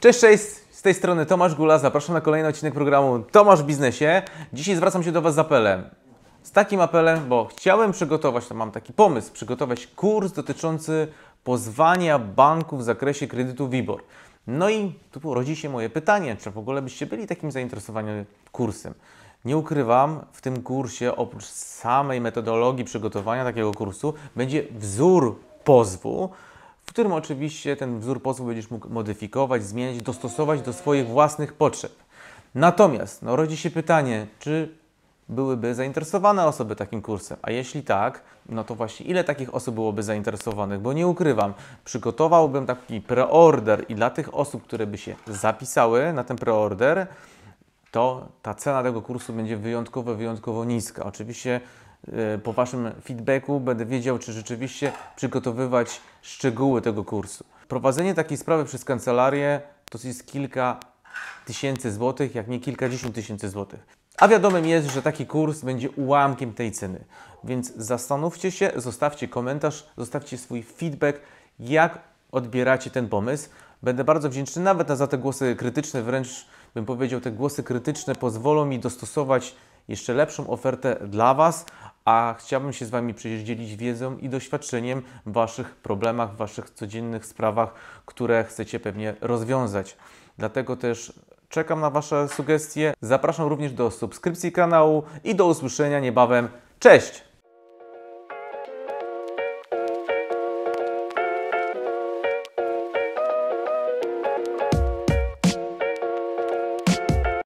Cześć, cześć! Z tej strony Tomasz Gula, zapraszam na kolejny odcinek programu Tomasz w Biznesie. Dzisiaj zwracam się do Was z apelem. Z takim apelem, bo chciałem przygotować, to mam taki pomysł, przygotować kurs dotyczący pozwania banków w zakresie kredytu WIBOR. No i tu rodzi się moje pytanie, czy w ogóle byście byli takim zainteresowani kursem. Nie ukrywam, w tym kursie oprócz samej metodologii przygotowania takiego kursu będzie wzór pozwu, w którym oczywiście ten wzór posłów będziesz mógł modyfikować, zmieniać, dostosować do swoich własnych potrzeb. Natomiast no, rodzi się pytanie, czy byłyby zainteresowane osoby takim kursem? A jeśli tak, no to właśnie ile takich osób byłoby zainteresowanych? Bo nie ukrywam, przygotowałbym taki preorder i dla tych osób, które by się zapisały na ten preorder, to ta cena tego kursu będzie wyjątkowo, wyjątkowo niska. Oczywiście E, po Waszym feedbacku będę wiedział, czy rzeczywiście przygotowywać szczegóły tego kursu. Prowadzenie takiej sprawy przez kancelarię to jest kilka tysięcy złotych, jak nie kilkadziesiąt tysięcy złotych. A wiadomym jest, że taki kurs będzie ułamkiem tej ceny. Więc zastanówcie się, zostawcie komentarz, zostawcie swój feedback, jak odbieracie ten pomysł. Będę bardzo wdzięczny nawet za te głosy krytyczne, wręcz bym powiedział, te głosy krytyczne pozwolą mi dostosować jeszcze lepszą ofertę dla Was, a chciałbym się z Wami przecież dzielić wiedzą i doświadczeniem w Waszych problemach, w Waszych codziennych sprawach, które chcecie pewnie rozwiązać. Dlatego też czekam na Wasze sugestie. Zapraszam również do subskrypcji kanału i do usłyszenia niebawem. Cześć!